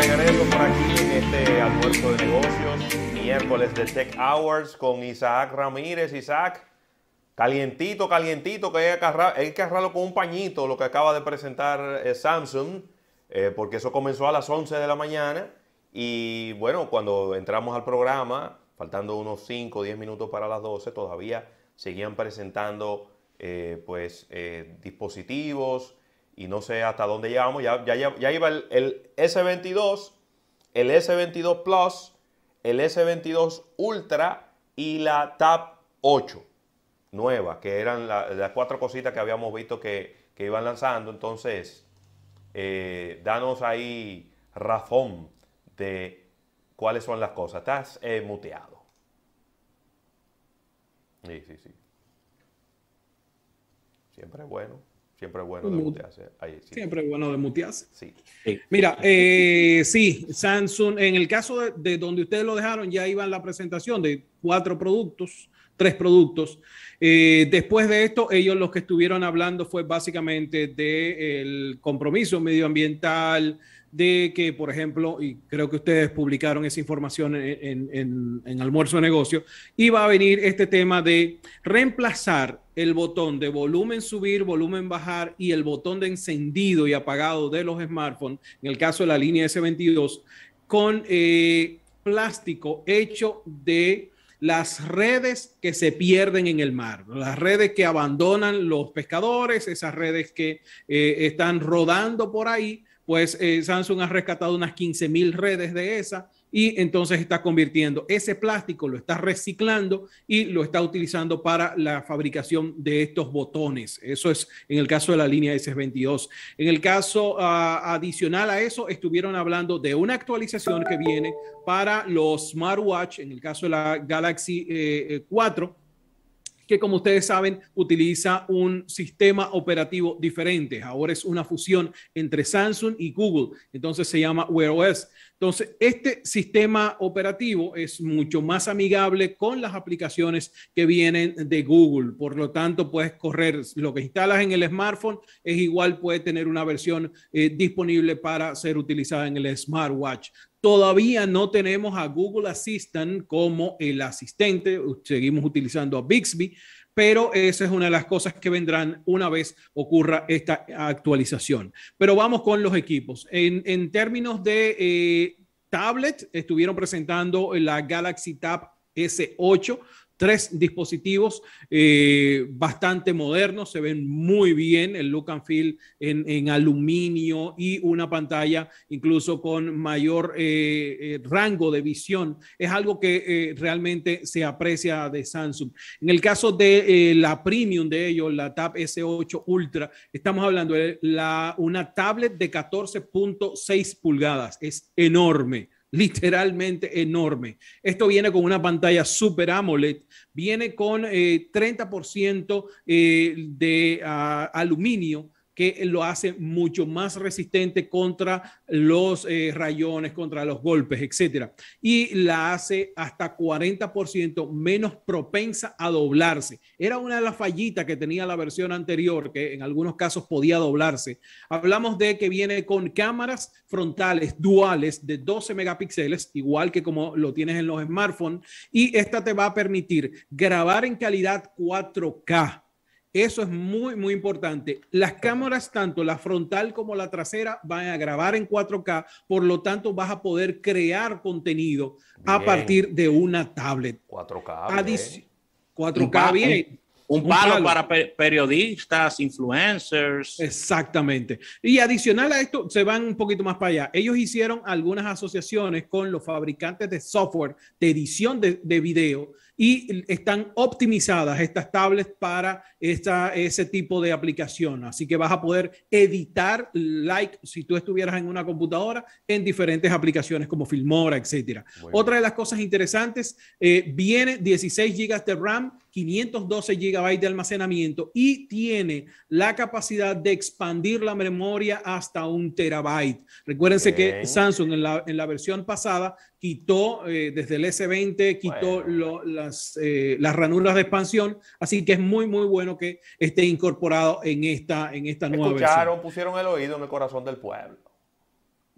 regreso por aquí en este almuerzo de negocios, miércoles de Tech Hours con Isaac Ramírez. Isaac, calientito, calientito, que hay que agarrarlo con un pañito lo que acaba de presentar eh, Samsung, eh, porque eso comenzó a las 11 de la mañana. Y bueno, cuando entramos al programa, faltando unos 5 o 10 minutos para las 12, todavía seguían presentando eh, pues dispositivos, y no sé hasta dónde llegamos. Ya, ya, ya iba el, S22, el S22 Plus, el S22 Ultra y la Tab 8 nueva, que eran las cuatro cositas que habíamos visto que, iban lanzando. Entonces, eh, danos ahí razón de cuáles son las cosas. Estás eh, muteado. Sí, sí, sí. Siempre es bueno. Siempre bueno de Ahí, Siempre bueno de mutearse. sí. Mira, eh, sí, Samsung, en el caso de, donde ustedes lo dejaron, ya iban la presentación de cuatro productos, tres productos. Eh, después de esto, ellos los que estuvieron hablando fue básicamente del el compromiso medioambiental, de que, por ejemplo, y creo que ustedes publicaron esa información en, Almuerzo de Negocio, iba a venir este tema de reemplazar el botón de volumen subir, volumen bajar y el botón de encendido y apagado de los smartphones, en el caso de la línea S22, con eh, plástico hecho de las redes que se pierden en el mar, las redes que abandonan los pescadores, esas redes que eh, están rodando por ahí pues eh, Samsung ha rescatado unas 15 mil redes de esa y entonces está convirtiendo ese plástico, lo está reciclando y lo está utilizando para la fabricación de estos botones. Eso es en el caso de la línea S22. En el caso ah, adicional a eso, estuvieron hablando de una actualización que viene para los smartwatch, en el caso de la Galaxy 4 eh, eh, que como ustedes saben utiliza un sistema operativo diferente. Ahora es una fusión entre Samsung y Google, entonces se llama Wear OS. Entonces, este sistema operativo es mucho más amigable con las aplicaciones que vienen de Google. Por lo tanto, puedes correr lo que instalas en el smartphone, es igual, puede tener una versión eh, disponible para ser utilizada en el smartwatch. Todavía no tenemos a Google Assistant como el asistente, seguimos utilizando a Bixby, pero esa es una de las cosas que vendrán una vez ocurra esta actualización. Pero vamos con los equipos. En, términos de eh, tablet, estuvieron presentando la Galaxy Tab S8, tres dispositivos eh, bastante modernos, se ven muy bien el look and feel en, aluminio y una pantalla incluso con mayor eh, eh, rango de visión. Es algo que realmente se aprecia de Samsung. En el caso de la premium de ellos, la Tab S8 Ultra, estamos hablando de la, una tablet de 14.6 pulgadas, es enorme literalmente enorme. Esto viene con una pantalla Super AMOLED, viene con 30% eh, eh, de ah, aluminio que lo hace mucho más resistente contra los eh, rayones, contra los golpes, etcétera, Y la hace hasta 40% menos propensa a doblarse. Era una de las fallitas que tenía la versión anterior, que en algunos casos podía doblarse. Hablamos de que viene con cámaras frontales duales de 12 megapíxeles, igual que como lo tienes en los smartphones, y esta te va a permitir grabar en calidad 4K eso es muy, muy importante. Las cámaras, tanto la frontal como la trasera, van a grabar en 4K, por lo tanto vas a poder crear contenido a partir de una tablet. 4K. 4K, un bien. Un, palo, para periodistas, influencers. Exactamente. Y adicional a esto, se van un poquito más para allá. Ellos hicieron algunas asociaciones con los fabricantes de software de edición de video y están optimizadas estas tablets para esta, ese tipo de aplicación. Así que vas a poder editar like si tú estuvieras en una computadora en diferentes aplicaciones como Filmora, etcétera. Otra de las cosas interesantes, eh, viene 16 GB de RAM 512 GB de almacenamiento y tiene la capacidad de expandir la memoria hasta un terabyte. Recuérdense que Samsung en la, en versión pasada quitó eh, desde el S20, quitó eh, las, ranuras de expansión, así que es muy, muy bueno que esté incorporado en esta, en esta nueva Escucharon, pusieron el oído en el corazón del pueblo.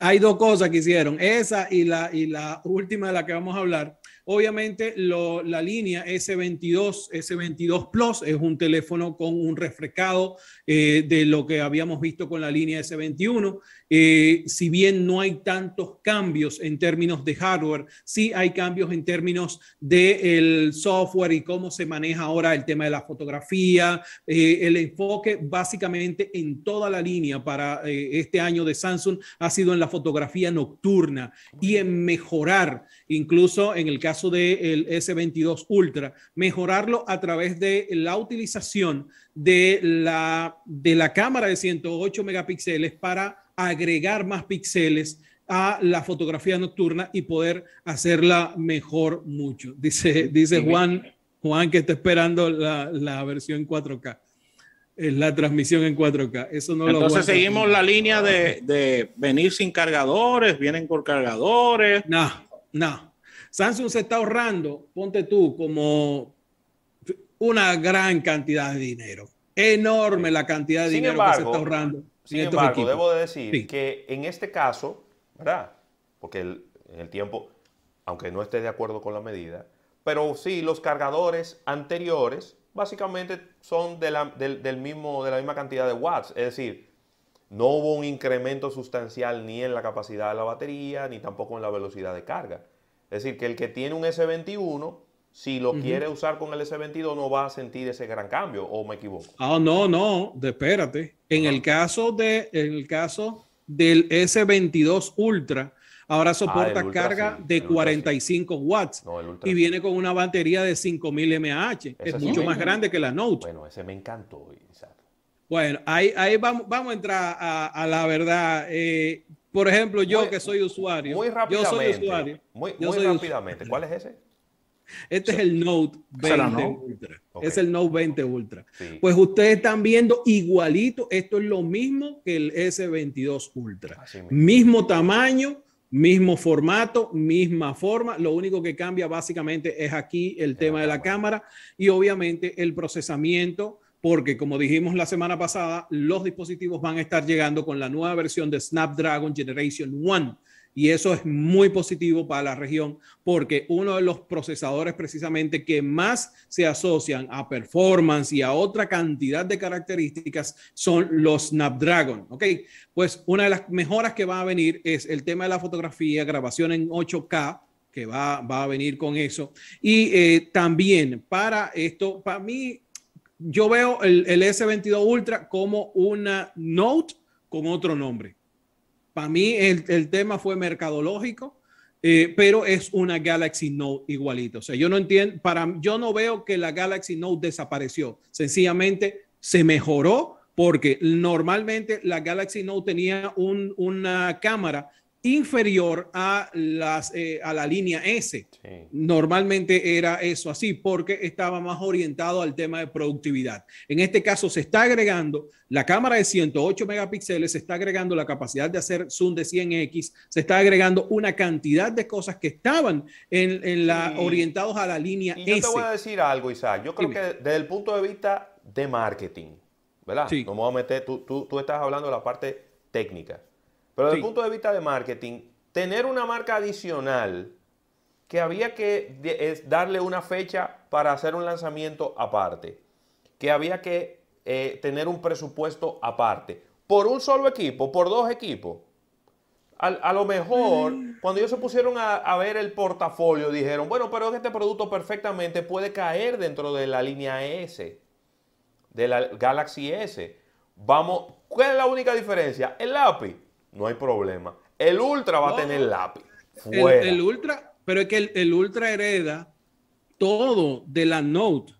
Hay dos cosas que hicieron, esa y la, y la última de la que vamos a hablar Obviamente la línea S22, S22 Plus es un teléfono con un refrescado eh, de lo que habíamos visto con la línea S21. Eh, si bien no hay tantos cambios en términos de hardware, sí hay cambios en términos del software y cómo se maneja ahora el tema de la fotografía, eh, el enfoque básicamente en toda la línea para este año de Samsung ha sido en la fotografía nocturna y en mejorar, incluso en el caso caso del S22 Ultra, mejorarlo a través de la utilización de la, de la cámara de 108 megapíxeles para agregar más píxeles a la fotografía nocturna y poder hacerla mejor mucho. Dice, dice Juan, Juan que está esperando la, la versión 4K eh, la transmisión en 4K. Eso no Entonces seguimos la línea de, de, venir sin cargadores, vienen por cargadores. No, no. Samsung se está ahorrando, ponte tú, como una gran cantidad de dinero. Enorme la cantidad de dinero que se está ahorrando. Sin embargo, debo de decir que en este caso, ¿verdad? Porque el, en el tiempo, aunque no esté de acuerdo con la medida, pero sí, los cargadores anteriores básicamente son del mismo, de la misma cantidad de watts. Es decir, no hubo un incremento sustancial ni en la capacidad de la batería, ni tampoco en la velocidad de carga. Es decir, que el que tiene un S21, si lo quiere usar con el S22, no va a sentir ese gran cambio, o me equivoco. Ah, no, no, espérate. En el caso de, el caso del S22 Ultra, ahora ah, soporta carga de 45 watts y viene con una batería de 5000 mAh. es mucho más grande que la Note. Bueno, ese me encantó. Bueno, ahí, vamos, a entrar a, la verdad. Eh, por ejemplo, yo que soy usuario. Muy rápidamente. Yo soy usuario. Muy, rápidamente. ¿Cuál es ese? Este es el Note 20 Ultra. Es el Note 20 Ultra. Pues ustedes están viendo igualito, esto es lo mismo que el S22 Ultra. Mismo tamaño, mismo formato, misma forma. Lo único que cambia básicamente es aquí el tema de la cámara y obviamente el procesamiento porque como dijimos la semana pasada, los dispositivos van a estar llegando con la nueva versión de Snapdragon Generation 1. Y eso es muy positivo para la región porque uno de los procesadores precisamente que más se asocian a performance y a otra cantidad de características son los Snapdragon. ¿Ok? Pues una de las mejoras que va a venir es el tema de la fotografía, grabación en 8K, que va, a venir con eso. Y eh, también para esto, para mí yo veo el, S22 Ultra como una Note con otro nombre. Para mí el, tema fue mercadológico, eh, pero es una Galaxy Note igualito. O sea, yo no entiendo, para, yo no veo que la Galaxy Note desapareció. Sencillamente se mejoró porque normalmente la Galaxy Note tenía una cámara inferior a, las, eh, a la línea S. Normalmente era eso así porque estaba más orientado al tema de productividad. En este caso se está agregando la cámara de 108 megapíxeles, se está agregando la capacidad de hacer zoom de 100x, se está agregando una cantidad de cosas que estaban en, la, orientados a la línea S. Yo te voy a decir algo, Isaac. Yo creo que desde el punto de vista de marketing, ¿verdad? Sí. No me tú, tú, tú estás hablando de la parte técnica. Pero desde el punto de vista de marketing, tener una marca adicional que había que darle una fecha para hacer un lanzamiento aparte, que había que eh, tener un presupuesto aparte, por un solo equipo, por dos equipos. A, lo mejor, mm. cuando ellos se pusieron a, ver el portafolio, dijeron, bueno, pero este producto perfectamente puede caer dentro de la línea S, de la Galaxy S. Vamos, ¿cuál es la única diferencia? El lápiz no hay problema. El Ultra va a tener lápiz. El, Ultra, pero es que el, Ultra hereda todo de la Note.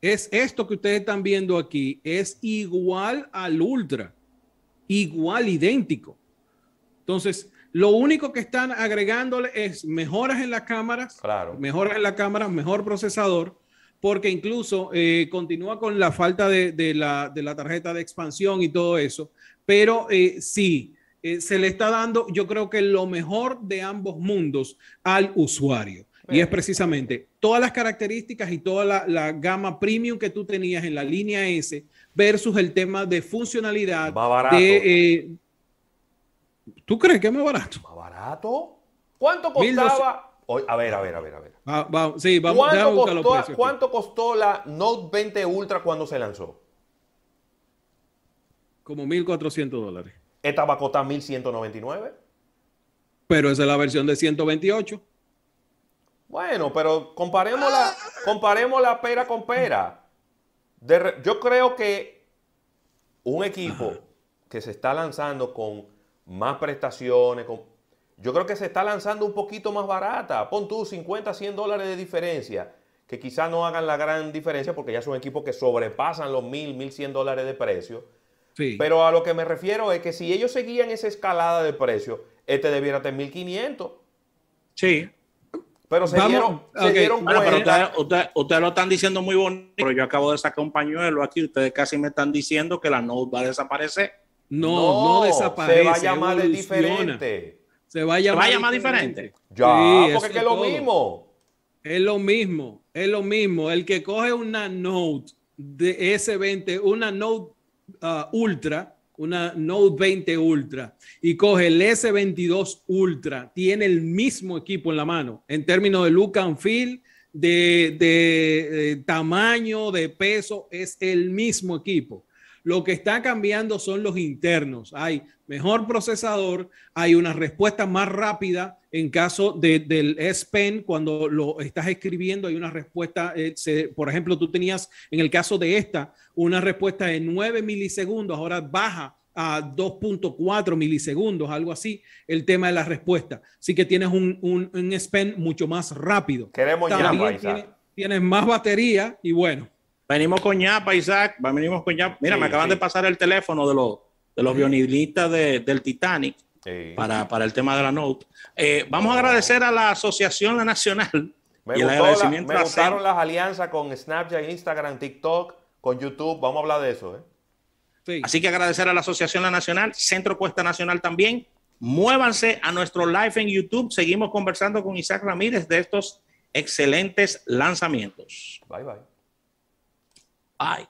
Es esto que ustedes están viendo aquí, es igual al Ultra, igual, idéntico. Entonces, lo único que están agregándole es mejoras en las cámaras, claro. mejoras en la cámara, mejor procesador, porque incluso eh, continúa con la falta de, la, tarjeta de expansión y todo eso. Pero eh, sí, eh, se le está dando, yo creo que lo mejor de ambos mundos al usuario. Y es precisamente todas las características y toda la, gama premium que tú tenías en la línea S versus el tema de funcionalidad. Eh, ¿Tú crees que es más barato? ¿Más barato? ¿Cuánto costaba? a ver, a ver, a ver, a ver. sí, vamos, ¿Cuánto, costó, ¿Cuánto costó la Note 20 Ultra cuando se lanzó? Como 1.400 dólares. Esta va a costar 1199. Pero esa es la versión de 128. Bueno, pero comparemos la, pera con pera. yo creo que un equipo que se está lanzando con más prestaciones, yo creo que se está lanzando un poquito más barata. Pon tú 50, 100 dólares de diferencia, que quizás no hagan la gran diferencia porque ya son equipos que sobrepasan los 1000, 1100 dólares de precio. Pero a lo que me refiero es que si ellos seguían esa escalada de precio, este debiera tener 1500. Sí. Pero se dieron, ustedes, lo están diciendo muy bonito, pero yo acabo de sacar un pañuelo aquí. Ustedes casi me están diciendo que la Note va a desaparecer. No, no, desaparece. Se va a llamar diferente. Se va a llamar, diferente. Ya, porque es, lo mismo. Es lo mismo, es lo mismo. El que coge una Note de S20, una Note Uh, Ultra, una Note 20 Ultra, y coge el S22 Ultra, tiene el mismo equipo en la mano en términos de look and feel, de tamaño, de peso, es el mismo equipo. Lo que está cambiando son los internos. Hay mejor procesador, hay una respuesta más rápida en caso del S Pen, cuando lo estás escribiendo, hay una respuesta, eh, por ejemplo, tú tenías en el caso de esta, una respuesta de 9 milisegundos, ahora baja a 2.4 milisegundos, algo así, el tema de la respuesta. Así que tienes un, un, mucho más rápido. Queremos ya, tienes más batería y bueno, Venimos con ñapa, Isaac. Venimos con Mira, me acaban de pasar el teléfono de los, de los violinistas de, del Titanic para, el tema de la note. Eh, vamos a agradecer a la Asociación Nacional. y el agradecimiento la, me gustaron las alianzas con Snapchat, Instagram, TikTok, con YouTube. Vamos a hablar de eso. ¿eh? Así que agradecer a la Asociación La Nacional, Centro Cuesta Nacional también. Muévanse a nuestro live en YouTube. Seguimos conversando con Isaac Ramírez de estos excelentes lanzamientos. Bye, bye. I